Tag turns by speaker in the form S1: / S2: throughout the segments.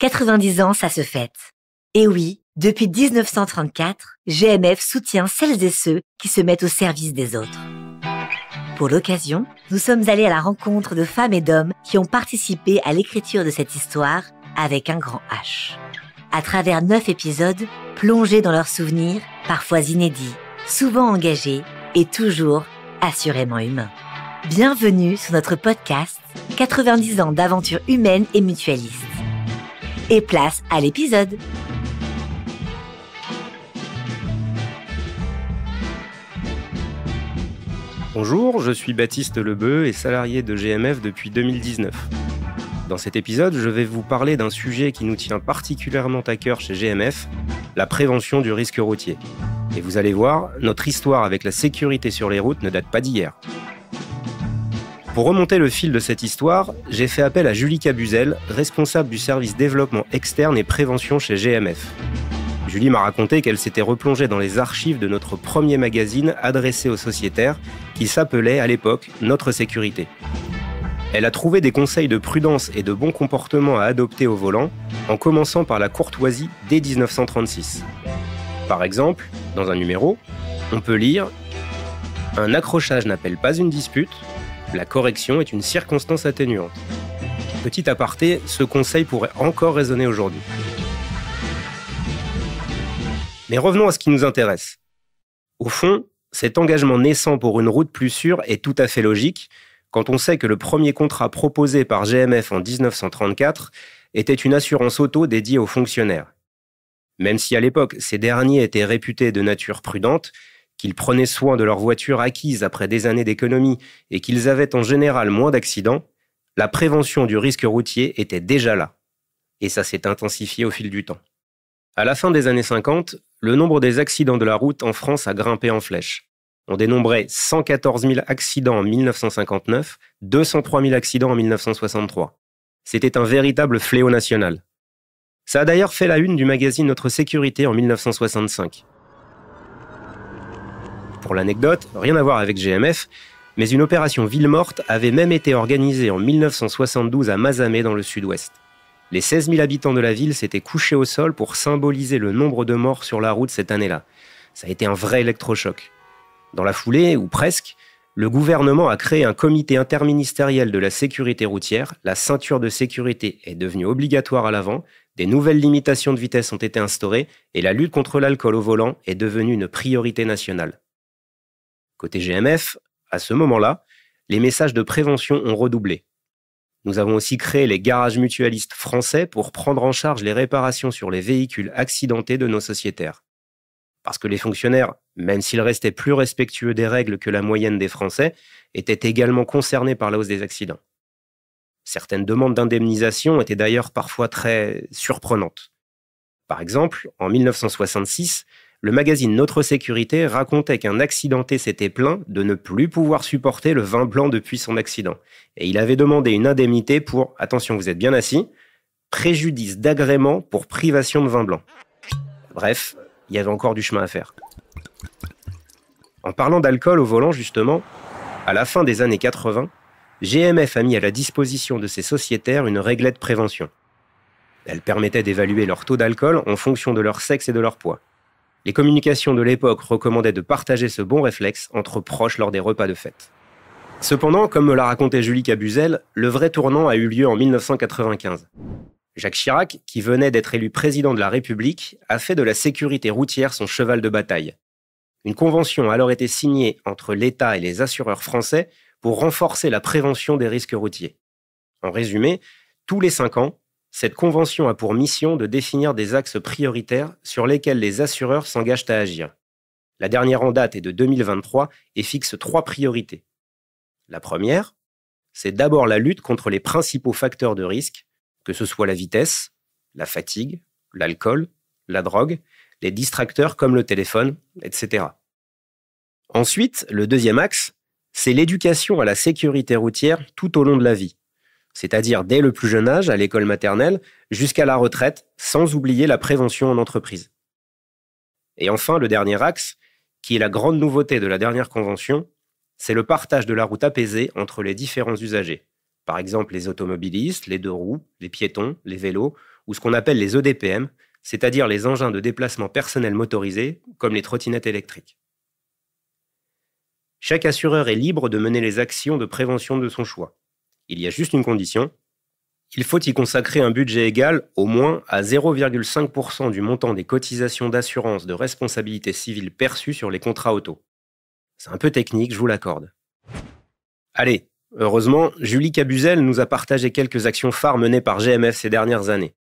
S1: 90 ans, ça se fête. Et oui, depuis 1934, GMF soutient celles et ceux qui se mettent au service des autres. Pour l'occasion, nous sommes allés à la rencontre de femmes et d'hommes qui ont participé à l'écriture de cette histoire avec un grand H. À travers neuf épisodes, plongés dans leurs souvenirs, parfois inédits, souvent engagés et toujours assurément humains. Bienvenue sur notre podcast 90 ans d'aventure humaine et mutualiste. Et place à l'épisode.
S2: Bonjour, je suis Baptiste Lebeu et salarié de GMF depuis 2019. Dans cet épisode, je vais vous parler d'un sujet qui nous tient particulièrement à cœur chez GMF, la prévention du risque routier. Et vous allez voir, notre histoire avec la sécurité sur les routes ne date pas d'hier. Pour remonter le fil de cette histoire, j'ai fait appel à Julie Cabuzel, responsable du service développement externe et prévention chez GMF. Julie m'a raconté qu'elle s'était replongée dans les archives de notre premier magazine adressé aux sociétaires, qui s'appelait à l'époque Notre Sécurité. Elle a trouvé des conseils de prudence et de bon comportement à adopter au volant, en commençant par la courtoisie dès 1936. Par exemple, dans un numéro, on peut lire Un accrochage n'appelle pas une dispute, la correction est une circonstance atténuante. Petit aparté, ce conseil pourrait encore résonner aujourd'hui. Mais revenons à ce qui nous intéresse. Au fond, cet engagement naissant pour une route plus sûre est tout à fait logique quand on sait que le premier contrat proposé par GMF en 1934 était une assurance auto dédiée aux fonctionnaires. Même si à l'époque ces derniers étaient réputés de nature prudente, qu'ils prenaient soin de leurs voitures acquises après des années d'économie et qu'ils avaient en général moins d'accidents, la prévention du risque routier était déjà là. Et ça s'est intensifié au fil du temps. À la fin des années 50, le nombre des accidents de la route en France a grimpé en flèche. On dénombrait 114 000 accidents en 1959, 203 000 accidents en 1963. C'était un véritable fléau national. Ça a d'ailleurs fait la une du magazine Notre Sécurité en 1965. Pour l'anecdote, rien à voir avec GMF, mais une opération ville morte avait même été organisée en 1972 à Mazamé dans le sud-ouest. Les 16 000 habitants de la ville s'étaient couchés au sol pour symboliser le nombre de morts sur la route cette année-là. Ça a été un vrai électrochoc. Dans la foulée, ou presque, le gouvernement a créé un comité interministériel de la sécurité routière, la ceinture de sécurité est devenue obligatoire à l'avant, des nouvelles limitations de vitesse ont été instaurées et la lutte contre l'alcool au volant est devenue une priorité nationale. Côté GMF, à ce moment-là, les messages de prévention ont redoublé. Nous avons aussi créé les garages mutualistes français pour prendre en charge les réparations sur les véhicules accidentés de nos sociétaires. Parce que les fonctionnaires, même s'ils restaient plus respectueux des règles que la moyenne des Français, étaient également concernés par la hausse des accidents. Certaines demandes d'indemnisation étaient d'ailleurs parfois très surprenantes. Par exemple, en 1966, le magazine Notre Sécurité racontait qu'un accidenté s'était plaint de ne plus pouvoir supporter le vin blanc depuis son accident. Et il avait demandé une indemnité pour, attention, vous êtes bien assis, préjudice d'agrément pour privation de vin blanc. Bref, il y avait encore du chemin à faire. En parlant d'alcool au volant, justement, à la fin des années 80, GMF a mis à la disposition de ses sociétaires une réglette prévention. Elle permettait d'évaluer leur taux d'alcool en fonction de leur sexe et de leur poids. Les communications de l'époque recommandaient de partager ce bon réflexe entre proches lors des repas de fête. Cependant, comme me l'a raconté Julie Cabuzel, le vrai tournant a eu lieu en 1995. Jacques Chirac, qui venait d'être élu président de la République, a fait de la sécurité routière son cheval de bataille. Une convention a alors été signée entre l'État et les assureurs français pour renforcer la prévention des risques routiers. En résumé, tous les cinq ans, cette convention a pour mission de définir des axes prioritaires sur lesquels les assureurs s'engagent à agir. La dernière en date est de 2023 et fixe trois priorités. La première, c'est d'abord la lutte contre les principaux facteurs de risque, que ce soit la vitesse, la fatigue, l'alcool, la drogue, les distracteurs comme le téléphone, etc. Ensuite, le deuxième axe, c'est l'éducation à la sécurité routière tout au long de la vie c'est-à-dire dès le plus jeune âge, à l'école maternelle, jusqu'à la retraite, sans oublier la prévention en entreprise. Et enfin, le dernier axe, qui est la grande nouveauté de la dernière convention, c'est le partage de la route apaisée entre les différents usagers, par exemple les automobilistes, les deux roues, les piétons, les vélos, ou ce qu'on appelle les EDPM, c'est-à-dire les engins de déplacement personnel motorisés, comme les trottinettes électriques. Chaque assureur est libre de mener les actions de prévention de son choix, il y a juste une condition. Il faut y consacrer un budget égal au moins à 0,5% du montant des cotisations d'assurance de responsabilité civile perçues sur les contrats auto. C'est un peu technique, je vous l'accorde. Allez, heureusement, Julie Cabuzel nous a partagé quelques actions phares menées par GMF ces dernières années.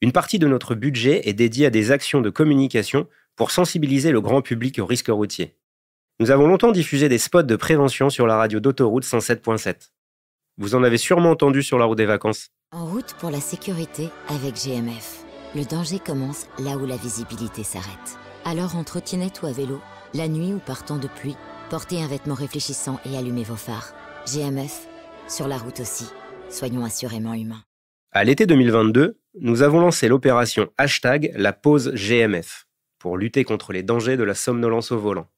S2: Une partie de notre budget est dédiée à des actions de communication pour sensibiliser le grand public au risque routier. Nous avons longtemps diffusé des spots de prévention sur la radio d'autoroute 107.7. Vous en avez sûrement entendu sur la route des vacances.
S1: En route pour la sécurité avec GMF. Le danger commence là où la visibilité s'arrête. Alors en trottinette ou à vélo, la nuit ou partant de pluie, portez un vêtement réfléchissant et allumez vos phares. GMF, sur la route aussi. Soyons assurément humains.
S2: À l'été 2022, nous avons lancé l'opération hashtag la pause GMF pour lutter contre les dangers de la somnolence au volant.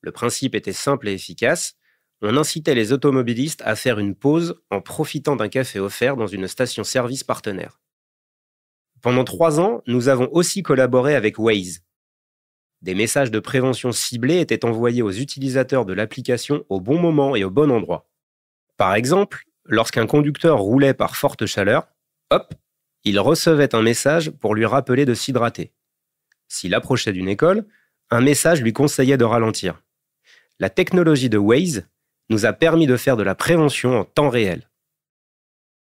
S2: Le principe était simple et efficace on incitait les automobilistes à faire une pause en profitant d'un café offert dans une station-service partenaire. Pendant trois ans, nous avons aussi collaboré avec Waze. Des messages de prévention ciblés étaient envoyés aux utilisateurs de l'application au bon moment et au bon endroit. Par exemple, lorsqu'un conducteur roulait par forte chaleur, hop, il recevait un message pour lui rappeler de s'hydrater. S'il approchait d'une école, un message lui conseillait de ralentir. La technologie de Waze nous a permis de faire de la prévention en temps réel.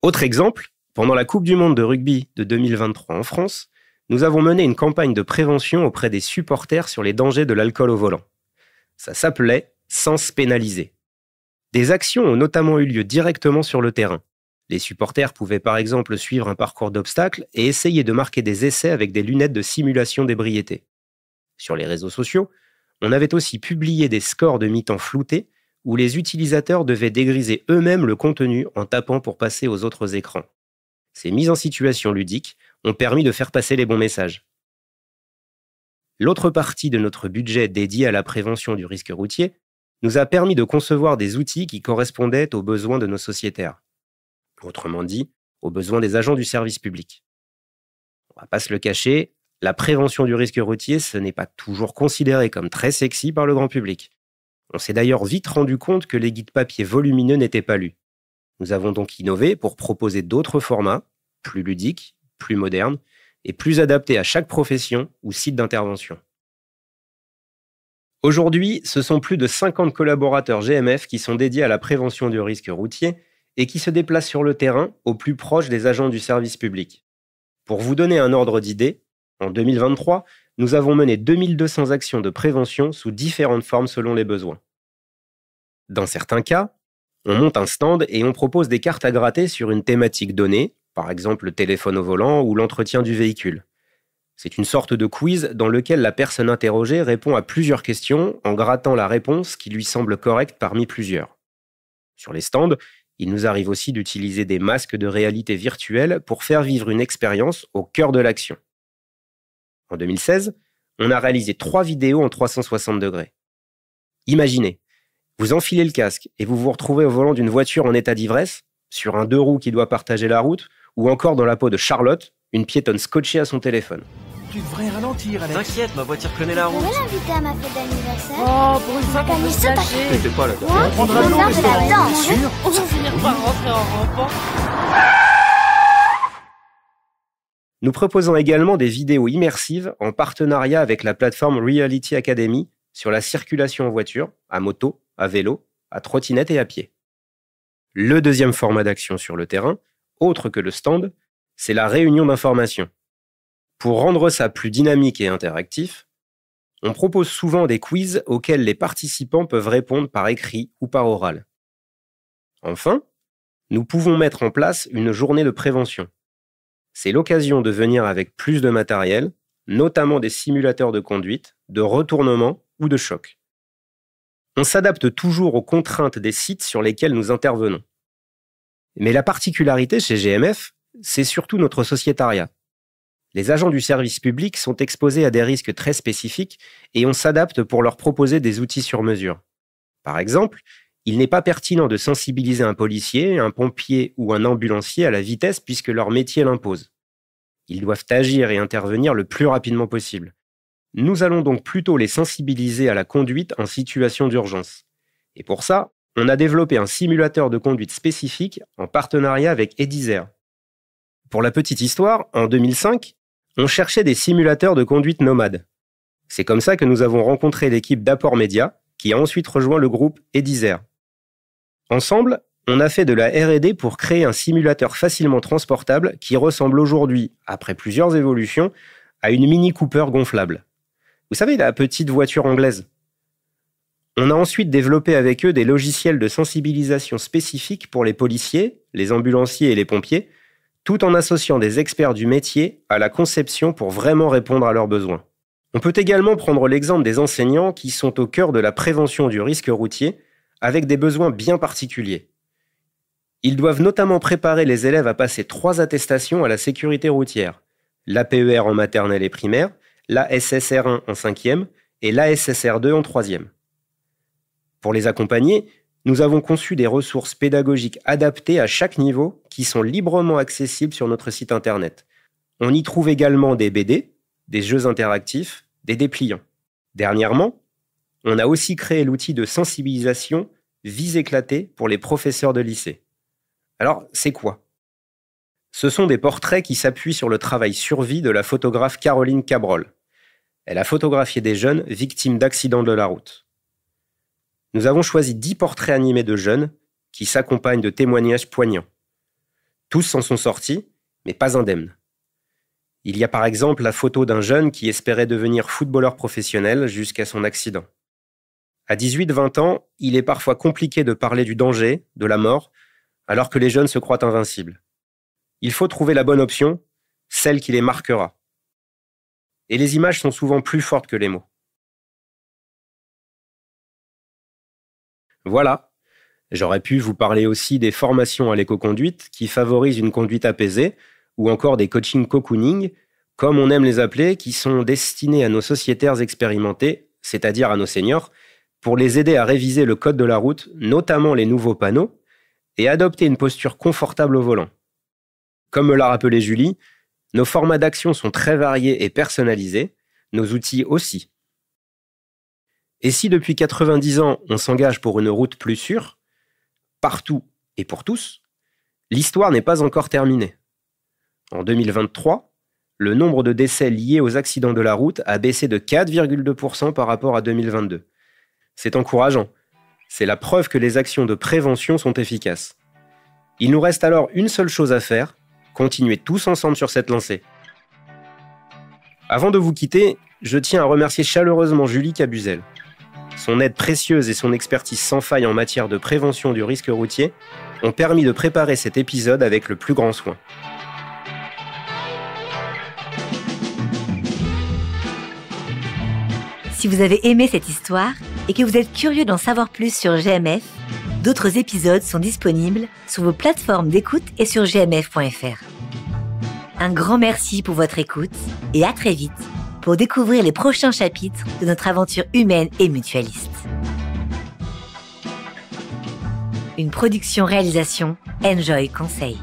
S2: Autre exemple, pendant la Coupe du Monde de rugby de 2023 en France, nous avons mené une campagne de prévention auprès des supporters sur les dangers de l'alcool au volant. Ça s'appelait Sens pénaliser ». Des actions ont notamment eu lieu directement sur le terrain. Les supporters pouvaient par exemple suivre un parcours d'obstacles et essayer de marquer des essais avec des lunettes de simulation d'ébriété. Sur les réseaux sociaux, on avait aussi publié des scores de mi-temps floutés où les utilisateurs devaient dégriser eux-mêmes le contenu en tapant pour passer aux autres écrans. Ces mises en situation ludiques ont permis de faire passer les bons messages. L'autre partie de notre budget dédié à la prévention du risque routier nous a permis de concevoir des outils qui correspondaient aux besoins de nos sociétaires. Autrement dit, aux besoins des agents du service public. On ne va pas se le cacher, la prévention du risque routier, ce n'est pas toujours considéré comme très sexy par le grand public. On s'est d'ailleurs vite rendu compte que les guides papier volumineux n'étaient pas lus. Nous avons donc innové pour proposer d'autres formats, plus ludiques, plus modernes, et plus adaptés à chaque profession ou site d'intervention. Aujourd'hui, ce sont plus de 50 collaborateurs GMF qui sont dédiés à la prévention du risque routier et qui se déplacent sur le terrain au plus proche des agents du service public. Pour vous donner un ordre d'idée, en 2023, nous avons mené 2200 actions de prévention sous différentes formes selon les besoins. Dans certains cas, on monte un stand et on propose des cartes à gratter sur une thématique donnée, par exemple le téléphone au volant ou l'entretien du véhicule. C'est une sorte de quiz dans lequel la personne interrogée répond à plusieurs questions en grattant la réponse qui lui semble correcte parmi plusieurs. Sur les stands, il nous arrive aussi d'utiliser des masques de réalité virtuelle pour faire vivre une expérience au cœur de l'action en 2016, on a réalisé trois vidéos en 360 degrés. Imaginez, vous enfilez le casque et vous vous retrouvez au volant d'une voiture en état d'ivresse, sur un deux roues qui doit partager la route, ou encore dans la peau de Charlotte, une piétonne scotchée à son téléphone. Tu devrais ralentir, Alex. T'inquiète, ma voiture connaît la route.
S1: Je à ma fête d'anniversaire. Oh, pour une fois qu'on se lâcher !»« T'étais pas là. On prendra le sûr,
S2: on va finir par rentrer en rampant. Nous proposons également des vidéos immersives en partenariat avec la plateforme Reality Academy sur la circulation en voiture, à moto, à vélo, à trottinette et à pied. Le deuxième format d'action sur le terrain, autre que le stand, c'est la réunion d'informations. Pour rendre ça plus dynamique et interactif, on propose souvent des quiz auxquels les participants peuvent répondre par écrit ou par oral. Enfin, nous pouvons mettre en place une journée de prévention c'est l'occasion de venir avec plus de matériel, notamment des simulateurs de conduite, de retournement ou de choc. On s'adapte toujours aux contraintes des sites sur lesquels nous intervenons. Mais la particularité chez GMF, c'est surtout notre sociétariat. Les agents du service public sont exposés à des risques très spécifiques et on s'adapte pour leur proposer des outils sur mesure. Par exemple, il n'est pas pertinent de sensibiliser un policier, un pompier ou un ambulancier à la vitesse puisque leur métier l'impose. Ils doivent agir et intervenir le plus rapidement possible. Nous allons donc plutôt les sensibiliser à la conduite en situation d'urgence. Et pour ça, on a développé un simulateur de conduite spécifique en partenariat avec Edizer. Pour la petite histoire, en 2005, on cherchait des simulateurs de conduite nomades. C'est comme ça que nous avons rencontré l'équipe d'Apport Média, qui a ensuite rejoint le groupe Edizer. Ensemble, on a fait de la RD pour créer un simulateur facilement transportable qui ressemble aujourd'hui, après plusieurs évolutions, à une Mini Cooper gonflable. Vous savez, la petite voiture anglaise. On a ensuite développé avec eux des logiciels de sensibilisation spécifiques pour les policiers, les ambulanciers et les pompiers, tout en associant des experts du métier à la conception pour vraiment répondre à leurs besoins. On peut également prendre l'exemple des enseignants qui sont au cœur de la prévention du risque routier avec des besoins bien particuliers. Ils doivent notamment préparer les élèves à passer trois attestations à la sécurité routière, l'APER en maternelle et primaire, l'ASSR1 en cinquième et l'ASSR2 en troisième. Pour les accompagner, nous avons conçu des ressources pédagogiques adaptées à chaque niveau qui sont librement accessibles sur notre site internet. On y trouve également des BD, des jeux interactifs, des dépliants. Dernièrement, on a aussi créé l'outil de sensibilisation Vise éclatée pour les professeurs de lycée. Alors, c'est quoi Ce sont des portraits qui s'appuient sur le travail survie de la photographe Caroline Cabrol. Elle a photographié des jeunes victimes d'accidents de la route. Nous avons choisi 10 portraits animés de jeunes qui s'accompagnent de témoignages poignants. Tous s'en sont sortis, mais pas indemnes. Il y a par exemple la photo d'un jeune qui espérait devenir footballeur professionnel jusqu'à son accident. À 18-20 ans, il est parfois compliqué de parler du danger, de la mort, alors que les jeunes se croient invincibles. Il faut trouver la bonne option, celle qui les marquera. Et les images sont souvent plus fortes que les mots. Voilà, j'aurais pu vous parler aussi des formations à l'éco-conduite qui favorisent une conduite apaisée, ou encore des coachings cocooning, comme on aime les appeler, qui sont destinés à nos sociétaires expérimentés, c'est-à-dire à nos seniors, pour les aider à réviser le code de la route, notamment les nouveaux panneaux, et adopter une posture confortable au volant. Comme me l'a rappelé Julie, nos formats d'action sont très variés et personnalisés, nos outils aussi. Et si depuis 90 ans on s'engage pour une route plus sûre, partout et pour tous, l'histoire n'est pas encore terminée. En 2023, le nombre de décès liés aux accidents de la route a baissé de 4,2% par rapport à 2022. C'est encourageant. C'est la preuve que les actions de prévention sont efficaces. Il nous reste alors une seule chose à faire, continuer tous ensemble sur cette lancée. Avant de vous quitter, je tiens à remercier chaleureusement Julie Cabuzel. Son aide précieuse et son expertise sans faille en matière de prévention du risque routier ont permis de préparer cet épisode avec le plus grand soin.
S1: Si vous avez aimé cette histoire et que vous êtes curieux d'en savoir plus sur GMF, d'autres épisodes sont disponibles sur vos plateformes d'écoute et sur gmf.fr. Un grand merci pour votre écoute et à très vite pour découvrir les prochains chapitres de notre aventure humaine et mutualiste. Une production réalisation Enjoy Conseil.